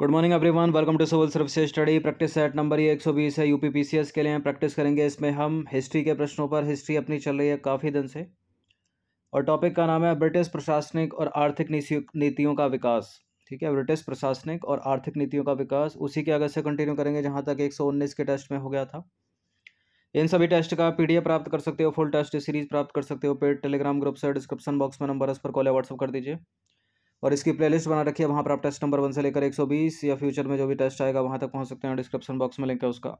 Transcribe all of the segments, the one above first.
good morning everyone welcome to civil service study practice set number ये एक सौ बीस है एस के लिए हम प्रैक्टिस करेंगे इसमें हम हिस्ट्री के प्रश्नों पर हिस्ट्री अपनी चल रही है काफ़ी दिन से और टॉपिक का नाम है ब्रिटिश प्रशासनिक और आर्थिक नीतियों का विकास ठीक है ब्रिटिश प्रशासनिक और आर्थिक नीतियों का विकास उसी के अगर से कंटिन्यू करेंगे जहाँ तक एक के टेस्ट में हो गया था इन सभी टेस्ट का एफ प्राप्त कर सकते हो फुल टेस्ट सीरीज प्राप्त कर सकते हो पेड टेलीग्राम ग्रुप से डिस्क्रिप्शन बॉक्स में नंबर इस पर कॉल या व्हाट्सअप कर दीजिए और इसकी प्लेलिस्ट बना रखी है वहाँ पर आप टेस्ट नंबर वन से लेकर एक सौ बीस या फ्यूचर में जो भी टेस्ट आएगा वहाँ तक पहुँच सकते हैं डिस्क्रिप्शन बॉक्स में लिंक है उसका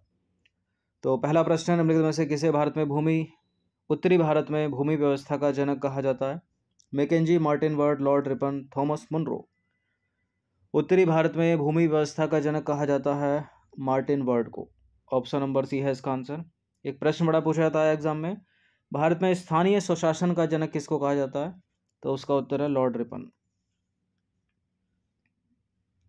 तो पहला प्रश्न है निम्नलिखित में से किसे भारत में भूमि उत्तरी भारत में भूमि व्यवस्था का जनक कहा जाता है Mackenzie Martin Bird Lord Ripon Thomas Munro उत्तरी भारत में भूमि व्यवस्था का जनक कहा जाता है मार्टिन वर्ड को ऑप्शन नंबर सी है इसका आंसर एक प्रश्न बड़ा पूछा जाता है एग्जाम में भारत में स्थानीय स्वशासन का जनक किसको कहा जाता है तो उसका उत्तर है लॉर्ड रिपन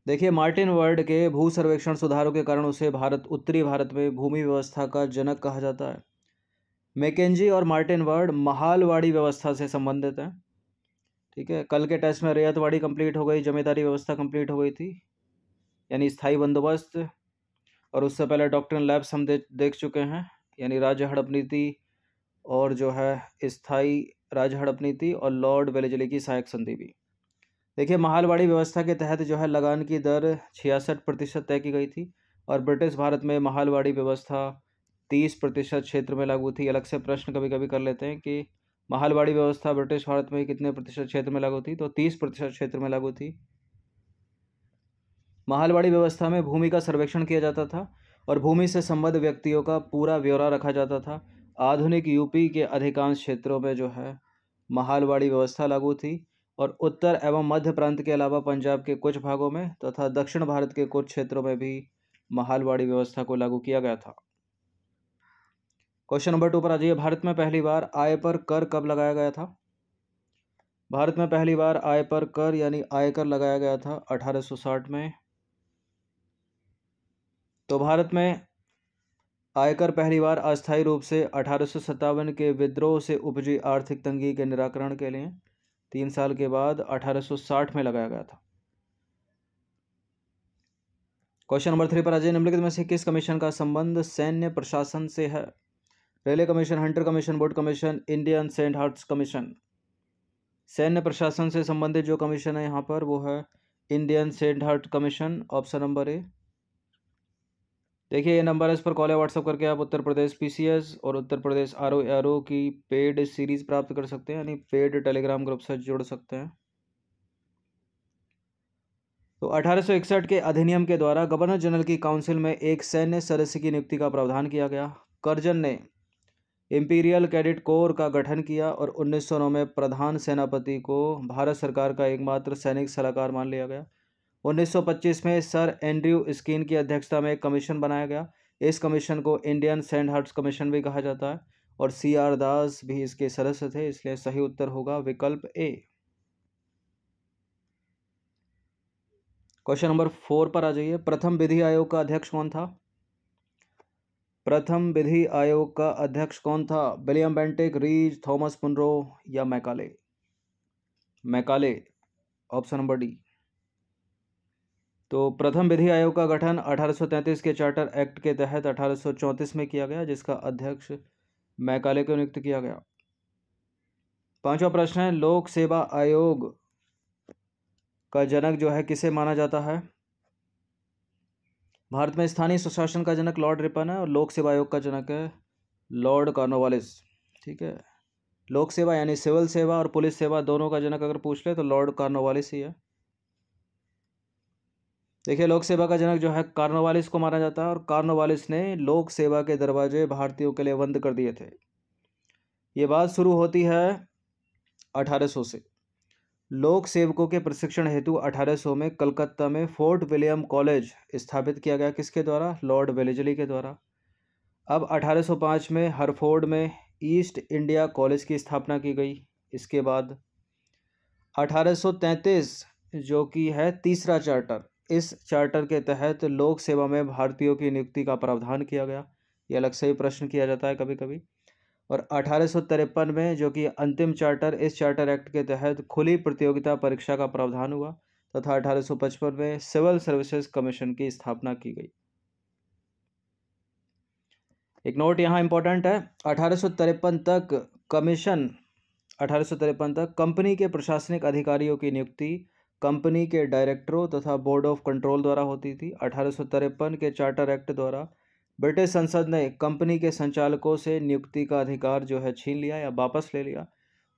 देखिए मार्टिन वर्ड के भू सर्वेक्षण सुधारों के कारण उसे भारत उत्तरी भारत में भूमि व्यवस्था का जनक कहा जाता है मैकेजी और मार्टिन वर्ड महालवाड़ी व्यवस्था से संबंधित हैं ठीक है कल के टेस्ट में रेयतवाड़ी कंप्लीट हो गई जमींदारी व्यवस्था कंप्लीट हो गई थी यानी स्थाई बंदोबस्त और उससे पहले डॉक्टर लैब्स हम दे, देख चुके हैं यानी राज्य हड़प नीति और जो है स्थाई राज्य हड़प नीति और लॉर्ड वेलेजली की सहायक संधि भी देखिए महालवाड़ी व्यवस्था के तहत जो है लगान की दर छियासठ प्रतिशत तय की गई थी और ब्रिटिश भारत में महालवाड़ी व्यवस्था तीस प्रतिशत क्षेत्र में लागू थी अलग से प्रश्न कभी कभी कर लेते हैं कि महालवाड़ी व्यवस्था ब्रिटिश भारत में कितने प्रतिशत क्षेत्र में लागू थी तो तीस प्रतिशत क्षेत्र में लागू थी महालवाड़ी व्यवस्था में भूमि का सर्वेक्षण किया जाता था और भूमि से संबद्ध व्यक्तियों का पूरा ब्यौरा रखा जाता था आधुनिक यूपी के अधिकांश क्षेत्रों में जो है महालवाड़ी व्यवस्था लागू थी और उत्तर एवं मध्य प्रांत के अलावा पंजाब के कुछ भागों में तथा तो दक्षिण भारत के कुछ क्षेत्रों में भी महालवाड़ी व्यवस्था को लागू किया गया था क्वेश्चन नंबर टू पर आ जाइए भारत में पहली बार आय पर कर कब लगाया गया था भारत में पहली बार आय पर कर यानी आयकर लगाया गया था 1860 में तो भारत में आयकर पहली बार अस्थायी रूप से अठारह के विद्रोह से उपजी आर्थिक तंगी के निराकरण के लिए तीन साल के बाद 1860 में लगाया गया था क्वेश्चन नंबर थ्री पर अजय निम्नलिखित में से किस कमीशन का संबंध सैन्य प्रशासन से है railway commission Hunter commission board commission Indian Sandhurst commission सैन्य प्रशासन से संबंधित जो कमीशन है यहाँ पर वो है Indian Sandhurst commission option number A देखिए ये नंबर है इस पर कॉल या व्हाट्सअप करके आप उत्तर प्रदेश पीसीएस और उत्तर प्रदेश आर ओ आर ओ की पेड सीरीज़ प्राप्त कर सकते हैं यानी पेड टेलीग्राम ग्रुप से जुड़ सकते हैं तो अठारह के अधिनियम के द्वारा गवर्नर जनरल की काउंसिल में एक सैन्य सदस्य की नियुक्ति का प्रावधान किया गया करजन ने इम्पीरियल कैडेट कोर का गठन किया और उन्नीस में प्रधान सेनापति को भारत सरकार का एकमात्र सैनिक सलाहकार मान लिया गया 1925 में सर एंड्रयू स्कीन की अध्यक्षता में एक कमीशन बनाया गया इस कमीशन को इंडियन सैंड हर्ट्स कमीशन भी कहा जाता है और सी आर दास भी इसके सदस्य थे इसलिए सही उत्तर होगा विकल्प ए क्वेश्चन नंबर फोर पर आ जाइए प्रथम विधि आयोग का अध्यक्ष कौन था प्रथम विधि आयोग का अध्यक्ष कौन था विलियम बेंटिक रीज थॉमस पुनरो या Macaulay Macaulay option number D तो प्रथम विधि आयोग का गठन 1833 के चार्टर एक्ट के तहत 1834 में किया गया जिसका अध्यक्ष मैकाले को नियुक्त किया गया पांचवा प्रश्न है लोक सेवा आयोग का जनक जो है किसे माना जाता है भारत में स्थानीय सुशासन का जनक लॉर्ड रिपन है और लोक सेवा आयोग का जनक है लॉर्ड कार्नोवालिस ठीक है लोक सेवा यानी सिविल सेवा और पुलिस सेवा दोनों का जनक अगर पूछ ले तो लॉर्ड कार्नोवालिस ही है देखिए लोक सेवा का जनक जो है कार्नोवालिस को माना जाता है और कार्नोवालिस ने लोक सेवा के दरवाजे भारतीयों के लिए बंद कर दिए थे ये बात शुरू होती है 1800 से लोक सेवकों के प्रशिक्षण हेतु 1800 में कलकत्ता में फोर्ट विलियम कॉलेज स्थापित किया गया किसके द्वारा लॉर्ड वेलेजली के द्वारा अब 1805 में हरफोर्ड में ईस्ट इंडिया कॉलेज की स्थापना की गई इसके बाद 1833 जो कि है तीसरा चार्टर इस चार्टर के तहत लोक सेवा में भारतीयों की नियुक्ति का प्रावधान किया गया ये अलग से ही प्रश्न किया जाता है कभी कभी और अठारह में जो कि अंतिम चार्टर इस चार्टर एक्ट के तहत खुली प्रतियोगिता परीक्षा का प्रावधान हुआ तथा अठारह में सिविल सर्विसेज कमीशन की स्थापना की गई एक नोट यहाँ इम्पोर्टेंट है अठारह तक कमीशन अठारह तक कंपनी के प्रशासनिक अधिकारियों की नियुक्ति कंपनी के डायरेक्टरों तथा बोर्ड ऑफ कंट्रोल द्वारा होती थी अठारह के चार्टर एक्ट द्वारा ब्रिटिश संसद ने कंपनी के संचालकों से नियुक्ति का अधिकार जो है छीन लिया या वापस ले लिया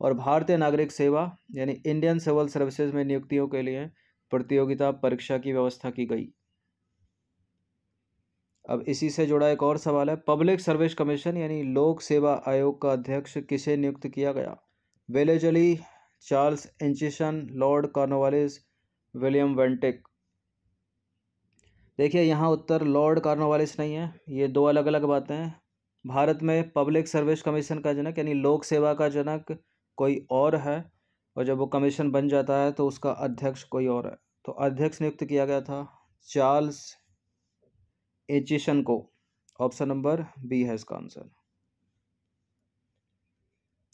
और भारतीय नागरिक सेवा यानी इंडियन सिविल सर्विसेज में नियुक्तियों के लिए प्रतियोगिता परीक्षा की व्यवस्था की गई अब इसी से जुड़ा एक और सवाल है पब्लिक सर्विस कमीशन यानी लोक सेवा आयोग का अध्यक्ष किसे नियुक्त किया गया Wellesley Charles Aitchison Lord Cornwallis William Bentinck देखिए यहाँ उत्तर लॉर्ड कार्नोवालिस नहीं है ये दो अलग अलग बातें हैं भारत में पब्लिक सर्विस कमीशन का जनक यानी लोक सेवा का जनक कोई और है और जब वो कमीशन बन जाता है तो उसका अध्यक्ष कोई और है तो अध्यक्ष नियुक्त किया गया था चार्ल्स एचिशन को ऑप्शन नंबर बी है इसका आंसर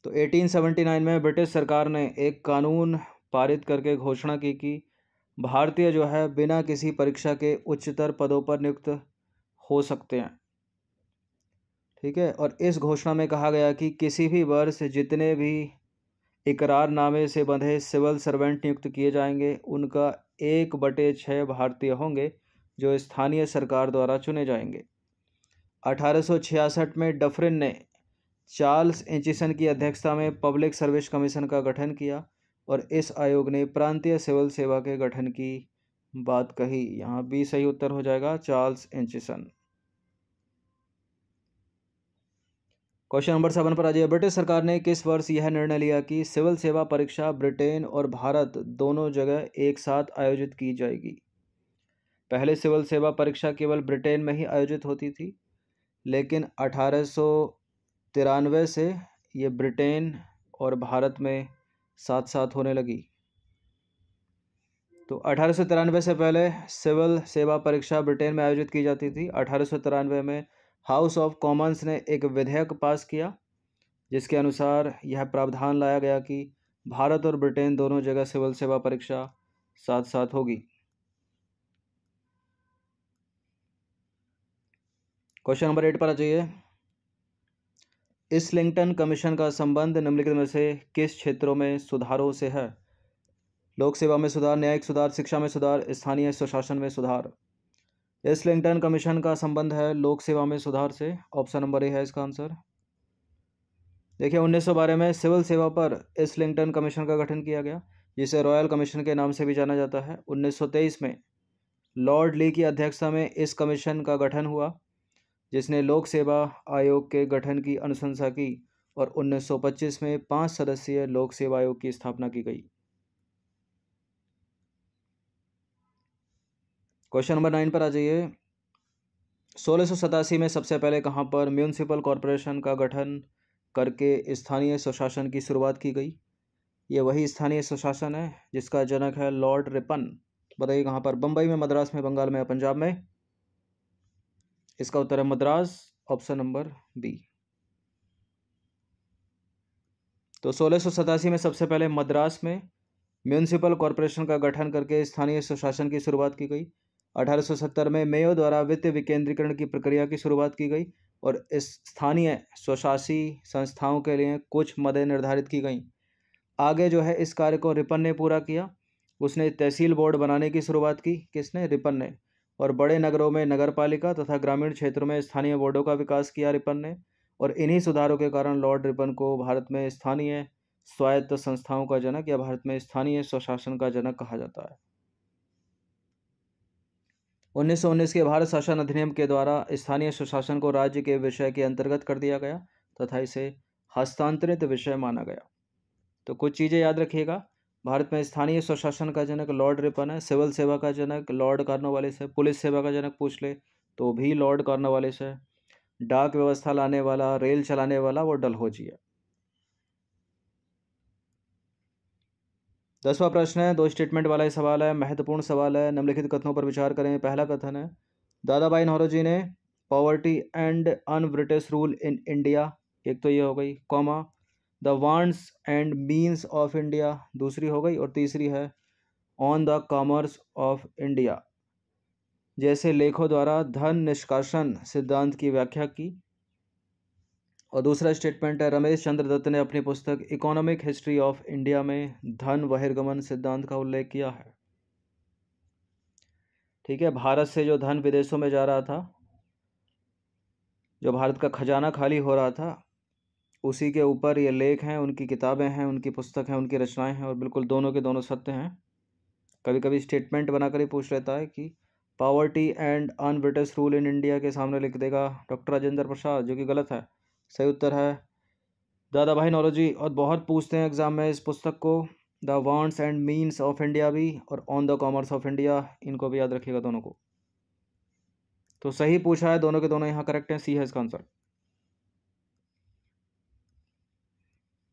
तो 1879 में ब्रिटिश सरकार ने एक कानून पारित करके घोषणा की कि भारतीय जो है बिना किसी परीक्षा के उच्चतर पदों पर नियुक्त हो सकते हैं ठीक है और इस घोषणा में कहा गया कि किसी भी वर्ष जितने भी इकरारनामे से बंधे सिविल सर्वेंट नियुक्त किए जाएंगे उनका एक बटे छः भारतीय होंगे जो स्थानीय सरकार द्वारा चुने जाएंगे अठारह में डफरिन ने चार्ल्स एचिसन की अध्यक्षता में पब्लिक सर्विस कमीशन का गठन किया और इस आयोग ने प्रांतीय सिविल सेवा के गठन की बात कही यहाँ बी सही उत्तर हो जाएगा Charles Aitchison question number seven पर आ जाइए ब्रिटिश सरकार ने किस वर्ष यह निर्णय लिया कि सिविल सेवा परीक्षा ब्रिटेन और भारत दोनों जगह एक साथ आयोजित की जाएगी पहले सिविल सेवा परीक्षा केवल ब्रिटेन में ही आयोजित होती थी लेकिन अठारह तिरानवे से ये ब्रिटेन और भारत में साथ साथ होने लगी तो अठारह से पहले सिविल सेवा परीक्षा ब्रिटेन में आयोजित की जाती थी अठारह में हाउस ऑफ कॉमन्स ने एक विधेयक पास किया जिसके अनुसार यह प्रावधान लाया गया कि भारत और ब्रिटेन दोनों जगह सिविल सेवा परीक्षा साथ साथ होगी क्वेश्चन नंबर एट पर आ जाइए इस्लिंगटन कमीशन का संबंध निम्नलिखित में से किस क्षेत्रों में सुधारों से है लोक सेवा में सुधार न्यायिक सुधार शिक्षा में सुधार स्थानीय स्वशासन में सुधार इस्लिंगटन कमीशन का संबंध है लोक सेवा में सुधार से ऑप्शन नंबर ए है इसका आंसर देखिए बारह में सिविल सेवा पर लिंकटन कमीशन का गठन किया गया जिसे रॉयल कमीशन के नाम से भी जाना जाता है तेईस में लॉर्ड ली की अध्यक्षता में इस कमीशन का गठन हुआ जिसने लोक सेवा आयोग के गठन की अनुशंसा की और 1925 में पांच सदस्यीय लोक सेवा आयोग की स्थापना की गई क्वेश्चन नंबर नाइन पर आ जाइए सोलह में सबसे पहले कहाँ पर म्यूनिसिपल कॉरपोरेशन का गठन करके स्थानीय स्वशासन की शुरुआत की गई ये वही स्थानीय स्वशासन है जिसका जनक है लॉर्ड रिपन बताइए कहाँ पर बंबई में मद्रास में बंगाल में पंजाब में इसका उत्तर है मद्रास ऑप्शन नंबर बी तो सोलह में सबसे पहले मद्रास में म्यूनसिपल कॉरपोरेशन का गठन करके स्थानीय सुशासन की शुरुआत की गई 1870 में मेयो द्वारा वित्त विकेंद्रीकरण की प्रक्रिया की शुरुआत की गई और इस स्थानीय स्वशासी संस्थाओं के लिए कुछ मदें निर्धारित की गईं आगे जो है इस कार्य को रिपन ने पूरा किया उसने तहसील बोर्ड बनाने की शुरुआत की किसने रिपन ने और बड़े नगरों में पालिका तथा ग्रामीण क्षेत्रों में स्थानीय बोर्डों का विकास किया रिपन ने और इन्हीं सुधारों के कारण लॉर्ड रिपन को भारत में स्थानीय स्वायत्त संस्थाओं का जनक या भारत में स्थानीय स्वशासन का जनक कहा जाता है 1919 के भारत शासन अधिनियम के द्वारा स्थानीय स्वशासन को राज्य के विषय के अंतर्गत कर दिया गया तथा इसे हस्तांतरित विषय माना गया तो कुछ चीज़ें याद रखिएगा भारत में स्थानीय स्वशासन का जनक लॉर्ड रिपन है सिविल सेवा का जनक लॉर्ड कार्नोवालिस से पुलिस सेवा का जनक पूछ ले तो भी लॉर्ड कार्नोवालिस है डाक व्यवस्था लाने वाला रेल चलाने वाला वो डलहौजी है दसवां प्रश्न है दो स्टेटमेंट वाला सवाल है महत्वपूर्ण सवाल है निम्नलिखित कथनों पर विचार करें पहला कथन है दादाबाई नौरोजी ने poverty and un British rule in India एक तो ये हो गई comma the wants and means of India दूसरी हो गई और तीसरी है on the commerce of India जैसे लेखों द्वारा धन निष्कासन सिद्धांत की व्याख्या की और दूसरा स्टेटमेंट है रमेश चंद्र दत्त ने अपनी पुस्तक इकोनॉमिक हिस्ट्री ऑफ इंडिया में धन बहिर्गमन सिद्धांत का उल्लेख किया है ठीक है भारत से जो धन विदेशों में जा रहा था जो भारत का खजाना खाली हो रहा था उसी के ऊपर ये लेख हैं उनकी किताबें हैं उनकी पुस्तक हैं उनकी रचनाएं हैं और बिल्कुल दोनों के दोनों सत्य हैं कभी कभी स्टेटमेंट बनाकर ही पूछ लेता है कि poverty and un British rule in India के सामने लिख देगा डॉक्टर राजेंद्र प्रसाद जो कि गलत है सही उत्तर है दादा भाई नॉलोजी और बहुत पूछते हैं एग्ज़ाम में इस पुस्तक को the wants and means of India भी और on the commerce of India इनको भी याद रखिएगा दोनों को तो सही पूछा है दोनों के दोनों यहाँ करेक्ट हैं सी है इसका आंसर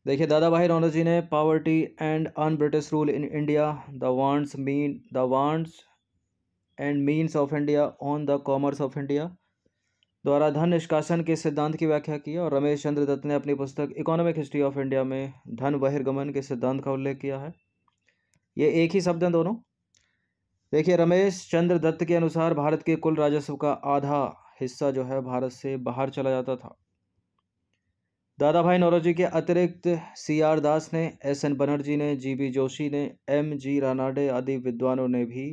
देखिए दादा भाई जी ने poverty and un British rule in India the wants mean the wants and means of India on the commerce of India द्वारा धन निष्कासन के सिद्धांत की व्याख्या की और रमेश चंद्र दत्त ने अपनी पुस्तक इकोनॉमिक हिस्ट्री ऑफ इंडिया में धन बहिर्गमन के सिद्धांत का उल्लेख किया है ये एक ही शब्द हैं दोनों देखिए रमेश चंद्र दत्त के अनुसार भारत के कुल राजस्व का आधा हिस्सा जो है भारत से बाहर चला जाता था दादा भाई नौरोजी के अतिरिक्त सी आर दास ने एस एन बनर्जी ने जी बी जोशी ने एम जी रानाडे आदि विद्वानों ने भी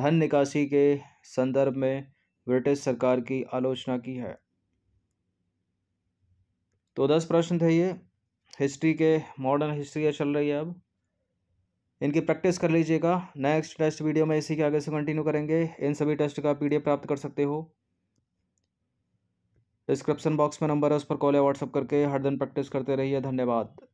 धन निकासी के संदर्भ में ब्रिटिश सरकार की आलोचना की है तो दस प्रश्न थे ये हिस्ट्री के मॉडर्न हिस्ट्री चल रही है अब इनकी प्रैक्टिस कर लीजिएगा नेक्स्ट टेस्ट वीडियो में इसी के आगे से कंटिन्यू करेंगे इन सभी टेस्ट का पीडीएफ प्राप्त कर सकते हो डिस्क्रिप्शन बॉक्स में नंबर है उस पर कॉल या व्हाट्सअप करके हर दिन प्रैक्टिस करते रहिए धन्यवाद